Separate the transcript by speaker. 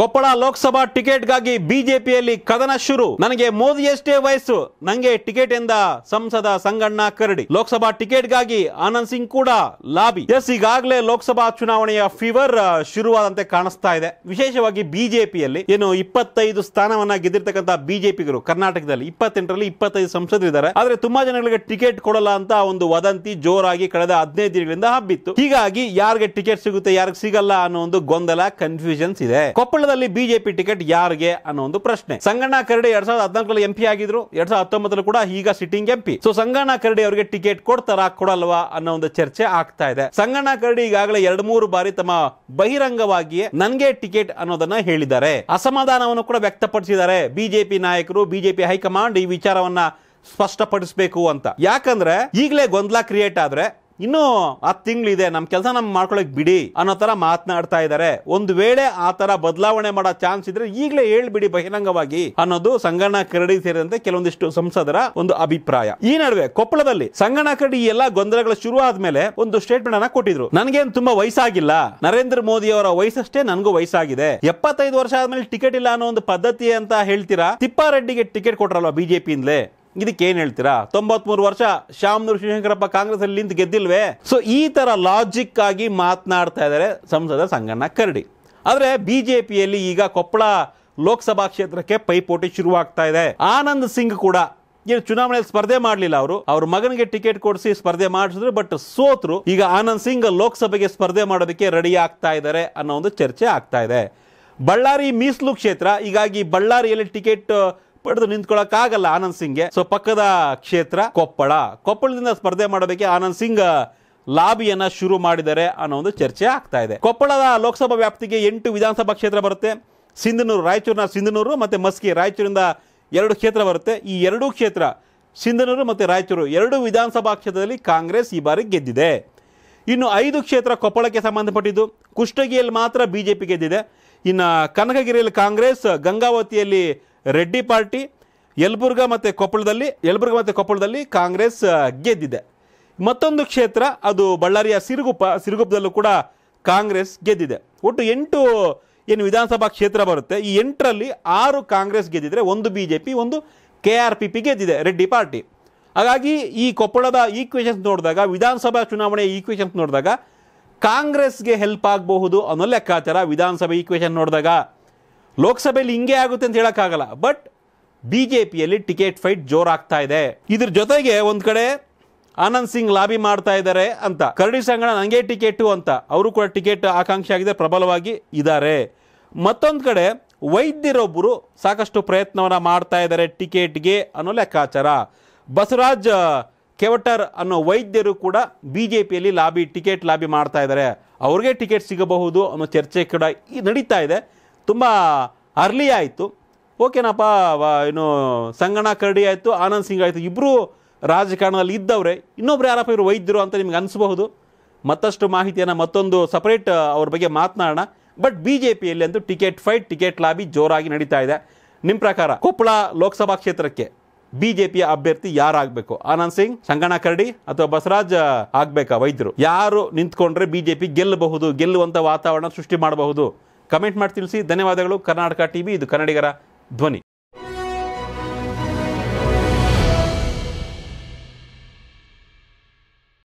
Speaker 1: ಕೊಪ್ಪಳ ಲೋಕಸಭಾ ಟಿಕೆಟ್ಗಾಗಿ ಬಿಜೆಪಿಯಲ್ಲಿ ಕದನ ಶುರು ನನಗೆ ಮೋದಿ ಎಷ್ಟೇ ವಯಸ್ಸು ನಂಗೆ ಟಿಕೆಟ್ ಎಂದ ಸಂಸದ ಸಂಗಣ್ಣ ಕರಡಿ ಲೋಕಸಭಾ ಟಿಕೆಟ್ಗಾಗಿ ಆನಂದ್ ಸಿಂಗ್ ಕೂಡ ಲಾಬಿ ಎಸ್ ಈಗಾಗಲೇ ಲೋಕಸಭಾ ಚುನಾವಣೆಯ ಫೀವರ್ ಶುರುವಾದಂತೆ ಕಾಣಿಸ್ತಾ ಇದೆ ವಿಶೇಷವಾಗಿ ಬಿಜೆಪಿಯಲ್ಲಿ ಏನು ಇಪ್ಪತ್ತೈದು ಸ್ಥಾನವನ್ನ ಗೆದ್ದಿರ್ತಕ್ಕಂಥ ಬಿಜೆಪಿಗರು ಕರ್ನಾಟಕದಲ್ಲಿ ಇಪ್ಪತ್ತೆಂಟರಲ್ಲಿ ಇಪ್ಪತ್ತೈದು ಸಂಸದರಿದ್ದಾರೆ ಆದ್ರೆ ತುಂಬಾ ಜನಗಳಿಗೆ ಟಿಕೆಟ್ ಕೊಡಲ್ಲ ಅಂತ ಒಂದು ವದಂತಿ ಜೋರಾಗಿ ಕಳೆದ ಹದಿನೈದು ದಿನಗಳಿಂದ ಹಬ್ಬಿತ್ತು ಹೀಗಾಗಿ ಯಾರಿಗೆ ಟಿಕೆಟ್ ಸಿಗುತ್ತೆ ಯಾರಿಗೆ ಸಿಗಲ್ಲ ಅನ್ನೋ ಒಂದು ಗೊಂದಲ ಕನ್ಫ್ಯೂಷನ್ಸ್ ಇದೆ ಕೊಪ್ಪಳ ಬಿಜೆಪಿ ಟಿಕೆಟ್ ಯಾರಿಗೆ ಅನ್ನೋ ಒಂದು ಪ್ರಶ್ನೆ ಸಂಗಣ್ಣ ಕರಡಿ ಎರಡ್ ಸಾವಿರದ ಹದಿನಾಲ್ಕರಲ್ಲಿ ಎಂಪಿ ಆಗಿದ್ರು ಎರಡ್ ಸಾವಿರದ ಹತ್ತೊಂಬತ್ತರಲ್ಲಿ ಕೂಡ ಈಗ sitting MP so Sanganna Karadi ಅವರಿಗೆ ಟಿಕೆಟ್ ಕೊಡ್ತಾರಾ ಕೊಡಲ್ವಾ ಅನ್ನೋ ಒಂದು ಚರ್ಚೆ ಆಗ್ತಾ ಇದೆ ಸಂಗಣ್ಣ ಕರಡಿ ಈಗಾಗಲೇ ಎರಡ್ ಮೂರು ಬಾರಿ ತಮ್ಮ ಬಹಿರಂಗವಾಗಿಯೇ ನನಗೆ ಟಿಕೆಟ್ ಅನ್ನೋದನ್ನ ಹೇಳಿದ್ದಾರೆ ಅಸಮಾಧಾನವನ್ನು ಕೂಡ ವ್ಯಕ್ತಪಡಿಸಿದ್ದಾರೆ ಬಿಜೆಪಿ ನಾಯಕರು ಬಿಜೆಪಿ ಹೈಕಮಾಂಡ್ ಈ ವಿಚಾರವನ್ನ ಸ್ಪಷ್ಟಪಡಿಸಬೇಕು ಅಂತ ಯಾಕಂದ್ರೆ ಈಗಲೇ ಗೊಂದಲ ಕ್ರಿಯೇಟ್ ಆದ್ರೆ ಇನ್ನೂ ಹತ್ತು ತಿಂಗಳಿದೆ ನಮ್ಮ ಕೆಲಸ ನಮ್ ಮಾಡ್ಕೊಳಕ್ ಬಿಡಿ ಅನ್ನೋ ತರ ಮಾತನಾಡ್ತಾ ಇದ್ದಾರೆ ಒಂದು ವೇಳೆ ಆ ತರ ಬದಲಾವಣೆ ಮಾಡೋ ಚಾನ್ಸ್ ಇದ್ರೆ ಈಗಲೇ ಹೇಳ್ಬಿಡಿ ಬಹಿರಂಗವಾಗಿ ಅನ್ನೋದು ಸಂಗಣ್ಣ ಕರಡಿ ಸೇರಿದಂತೆ ಕೆಲವೊಂದಿಷ್ಟು ಸಂಸದರ ಒಂದು ಅಭಿಪ್ರಾಯ ಈ ನಡುವೆ ಕೊಪ್ಪಳದಲ್ಲಿ ಸಂಗಣ ಕರಡಿ ಎಲ್ಲ ಗೊಂದಲಗಳು ಶುರು ಆದ್ಮೇಲೆ ಒಂದು ಸ್ಟೇಟ್ಮೆಂಟ್ ಅನ್ನ ಕೊಟ್ಟಿದ್ರು ನನಗೇನು ತುಂಬಾ ವಯಸ್ಸಾಗಿಲ್ಲ ನರೇಂದ್ರ ಮೋದಿ ಅವರ ವಯಸ್ಸಷ್ಟೇ ನನಗೂ ವಯಸ್ಸಾಗಿದೆ ಎಪ್ಪತ್ತೈದು ವರ್ಷ ಆದ್ಮೇಲೆ ಟಿಕೆಟ್ ಇಲ್ಲ ಅನ್ನೋ ಒಂದು ಪದ್ಧತಿ ಅಂತ ಹೇಳ್ತೀರಾ ತಿಪ್ಪಾರೆಡ್ಡಿಗೆ ಟಿಕೆಟ್ ಕೊಟ್ರಲ್ವಾ ಬಿಜೆಪಿಯಿಂದಲೇ ಇದಕ್ಕೆ ಏನು ಹೇಳ್ತೀರಾ ತೊಂಬತ್ಮೂರು ವರ್ಷ ಶ್ಯಾಮನೂರು ಶಿವಶಂಕರಪ್ಪ ಕಾಂಗ್ರೆಸ್ ಅಲ್ಲಿ ನಿಂತು ಗೆದ್ದಿಲ್ವೇ ಸೊ ಈ ಥರ ಲಾಜಿಕ್ ಆಗಿ ಮಾತನಾಡ್ತಾ ಇದ್ದಾರೆ ಸಂಸದ ಸಂಗಣ್ಣ ಕರಡಿ ಆದರೆ ಬಿ ಜೆ ಪಿಯಲ್ಲಿ ಈಗ ಕೊಪ್ಪಳ ಲೋಕಸಭಾ ಕ್ಷೇತ್ರಕ್ಕೆ ಪೈಪೋಟಿ ಶುರುವಾಗ್ತಾ ಇದೆ ಆನಂದ್ ಸಿಂಗ್ ಕೂಡ ಏನು ಚುನಾವಣೆಯಲ್ಲಿ ಸ್ಪರ್ಧೆ ಮಾಡಲಿಲ್ಲ ಅವರು ಅವ್ರ ಮಗನಿಗೆ ಟಿಕೆಟ್ ಕೊಡಿಸಿ ಸ್ಪರ್ಧೆ ಮಾಡಿಸಿದ್ರು ಬಟ್ ಸೋತ್ರು ಈಗ ಆನಂದ್ ಸಿಂಗ್ ಲೋಕಸಭೆಗೆ ಸ್ಪರ್ಧೆ ಮಾಡೋದಕ್ಕೆ ರೆಡಿ ಆಗ್ತಾ ಇದ್ದಾರೆ ಅನ್ನೋ ಒಂದು ಚರ್ಚೆ ಆಗ್ತಾ ಇದೆ ಬಳ್ಳಾರಿ ಮೀಸಲು ಕ್ಷೇತ್ರ ಹೀಗಾಗಿ ಬಳ್ಳಾರಿಯಲ್ಲಿ ಟಿಕೆಟ್ ಪಡೆದು ನಿಂತ್ಕೊಳ್ಳೋಕ್ಕಾಗಲ್ಲ ಆನಂದ್ ಸಿಂಗ್ಗೆ ಸೊ ಪಕ್ಕದ ಕ್ಷೇತ್ರ ಕೊಪ್ಪಳ ಕೊಪ್ಪಳದಿಂದ ಸ್ಪರ್ಧೆ ಮಾಡೋದಕ್ಕೆ ಆನಂದ್ ಸಿಂಗ್ ಲಾಬಿಯನ್ನು ಶುರು ಮಾಡಿದ್ದಾರೆ ಅನ್ನೋ ಒಂದು ಚರ್ಚೆ ಆಗ್ತಾ ಇದೆ ಕೊಪ್ಪಳದ ಲೋಕಸಭಾ ವ್ಯಾಪ್ತಿಗೆ ಎಂಟು ವಿಧಾನಸಭಾ ಕ್ಷೇತ್ರ ಬರುತ್ತೆ ಸಿಂಧನೂರು ರಾಯಚೂರಿನ ಸಿಂಧನೂರು ಮತ್ತು ಮಸ್ಕಿ ರಾಯಚೂರಿನಿಂದ ಎರಡು ಕ್ಷೇತ್ರ ಬರುತ್ತೆ ಈ ಎರಡೂ ಕ್ಷೇತ್ರ ಸಿಂಧನೂರು ಮತ್ತು ರಾಯಚೂರು ಎರಡು ವಿಧಾನಸಭಾ ಕ್ಷೇತ್ರದಲ್ಲಿ ಕಾಂಗ್ರೆಸ್ ಈ ಬಾರಿ ಗೆದ್ದಿದೆ ಇನ್ನು ಐದು ಕ್ಷೇತ್ರ ಕೊಪ್ಪಳಕ್ಕೆ ಸಂಬಂಧಪಟ್ಟಿದ್ದು ಕುಷ್ಟಗಿಯಲ್ಲಿ ಮಾತ್ರ ಬಿ ಜೆ ಪಿ ಗೆದ್ದಿದೆ ಇನ್ನು ಕನಕಗಿರಿಯಲ್ಲಿ ಕಾಂಗ್ರೆಸ್ ಗಂಗಾವತಿಯಲ್ಲಿ ರೆಡ್ಡಿ ಪಾರ್ಟಿ ಯಲಬುರ್ಗ ಮತ್ತು ಕೊಪ್ಪಳದಲ್ಲಿ ಯಲಬುರ್ಗ ಮತ್ತು ಕೊಪ್ಪಳದಲ್ಲಿ ಕಾಂಗ್ರೆಸ್ ಗೆದ್ದಿದೆ ಮತ್ತೊಂದು ಕ್ಷೇತ್ರ ಅದು ಬಳ್ಳಾರಿಯ ಸಿರುಗುಪ್ಪ ಸಿರುಗುಪ್ಪದಲ್ಲೂ ಕೂಡ ಕಾಂಗ್ರೆಸ್ ಗೆದ್ದಿದೆ ಒಟ್ಟು ಎಂಟು ಏನು ವಿಧಾನಸಭಾ ಕ್ಷೇತ್ರ ಬರುತ್ತೆ ಈ ಎಂಟರಲ್ಲಿ ಆರು ಕಾಂಗ್ರೆಸ್ ಗೆದ್ದಿದ್ರೆ ಒಂದು ಬಿ ಜೆ ಪಿ ಒಂದು ಕೆ ಆರ್ ಪಿ ಪಿ ಗೆದ್ದಿದೆ ರೆಡ್ಡಿ ಪಾರ್ಟಿ ಹಾಗಾಗಿ ಈ ಕೊಪ್ಪಳದ ಈಕ್ವೇಷನ್ಸ್ ನೋಡಿದಾಗ ವಿಧಾನಸಭಾ ಚುನಾವಣೆ ಈಕ್ವೇಷನ್ಸ್ ನೋಡಿದಾಗ ಕಾಂಗ್ರೆಸ್ಗೆ ಹೆಲ್ಪ್ ಆಗಬಹುದು ಅನ್ನೋ ಲೆಕ್ಕಾಚಾರ ವಿಧಾನಸಭೆ ಈಕ್ವೇಷನ್ ನೋಡಿದಾಗ ಲೋಕಸಭೆಯಲ್ಲಿ ಹಿಂಗೆ ಆಗುತ್ತೆ ಅಂತ ಹೇಳೋಕ್ಕಾಗಲ್ಲ ಬಟ್ ಬಿ ಜೆ ಪಿಯಲ್ಲಿ ಟಿಕೆಟ್ ಫೈಟ್ ಜೋರಾಗ್ತಾ ಇದೆ ಇದ್ರ ಜೊತೆಗೆ ಒಂದು ಕಡೆ ಆನಂದ್ ಸಿಂಗ್ ಲಾಬಿ ಮಾಡ್ತಾ ಇದ್ದಾರೆ ಅಂತ ಕರಡಿ ಸಂಗಣ ನನಗೆ ಟಿಕೆಟು ಅಂತ ಅವರು ಕೂಡ ಟಿಕೆಟ್ ಆಕಾಂಕ್ಷೆ ಆಗಿದೆ ಪ್ರಬಲವಾಗಿ ಇದ್ದಾರೆ ಮತ್ತೊಂದು ಕಡೆ ವೈದ್ಯರೊಬ್ಬರು ಸಾಕಷ್ಟು ಪ್ರಯತ್ನವನ್ನು ಮಾಡ್ತಾ ಇದ್ದಾರೆ ಟಿಕೆಟ್ಗೆ ಅನ್ನೋ ಲೆಕ್ಕಾಚಾರ ಬಸವರಾಜ್ ಕೆವಟರ್ ಅನ್ನೋ ವೈದ್ಯರು ಕೂಡ ಬಿ ಜೆ ಪಿಯಲ್ಲಿ ಲಾಬಿ ಟಿಕೆಟ್ ಲಾಬಿ ಮಾಡ್ತಾ ಇದ್ದಾರೆ ಅವ್ರಿಗೆ ಟಿಕೆಟ್ ಸಿಗಬಹುದು ಅನ್ನೋ ಚರ್ಚೆ ಕೂಡ ನಡೀತಾ ಇದೆ ತುಂಬ ಅರ್ಲಿ ಆಯಿತು ಓಕೆನಪ್ಪ ಏನು ಸಂಗಣ ಕರಡಿ ಆಯಿತು ಆನಂದ್ ಸಿಂಗ್ ಆಯಿತು ಇಬ್ಬರು ರಾಜಕಾರಣದಲ್ಲಿ ಇದ್ದವ್ರೆ ಇನ್ನೊಬ್ರು ಯಾರಪ್ಪ ಇವರು ವೈದ್ಯರು ಅಂತ ನಿಮ್ಗೆ ಅನಿಸಬಹುದು ಮತ್ತಷ್ಟು ಮಾಹಿತಿಯನ್ನು ಮತ್ತೊಂದು ಸಪ್ರೇಟ್ ಅವ್ರ ಬಗ್ಗೆ ಮಾತನಾಡೋಣ ಬಟ್ ಬಿ ಜೆ ಪಿಯಲ್ಲಿ ಅಂತೂ ಟಿಕೆಟ್ ಫೈಟ್ ಟಿಕೆಟ್ ಲಾಬಿ ಜೋರಾಗಿ ನಡೀತಾ ಇದೆ ನಿಮ್ಮ ಪ್ರಕಾರ ಕೊಪ್ಪಳ ಲೋಕಸಭಾ ಕ್ಷೇತ್ರಕ್ಕೆ ಬಿ ಜೆ ಪಿಯ ಅಭ್ಯರ್ಥಿ ಯಾರಾಗಬೇಕು ಆನಂದ್ ಸಿಂಗ್ ಸಂಗಣ ಕರಡಿ ಅಥವಾ ಬಸವರಾಜ್ ಆಗಬೇಕಾ ವೈದ್ಯರು ಯಾರು ನಿಂತ್ಕೊಂಡ್ರೆ ಬಿ ಜೆ ಪಿ ಗೆಲ್ಲಬಹುದು ಗೆಲ್ಲುವಂಥ ವಾತಾವರಣ ಸೃಷ್ಟಿ ಮಾಡಬಹುದು ಕಮೆಂಟ್ ಮಾಡಿ ತಿಳಿಸಿ ಧನ್ಯವಾದಗಳು ಕರ್ನಾಟಕ ಟಿವಿ ಇದು ಕನ್ನಡಿಗರ ಧ್ವನಿ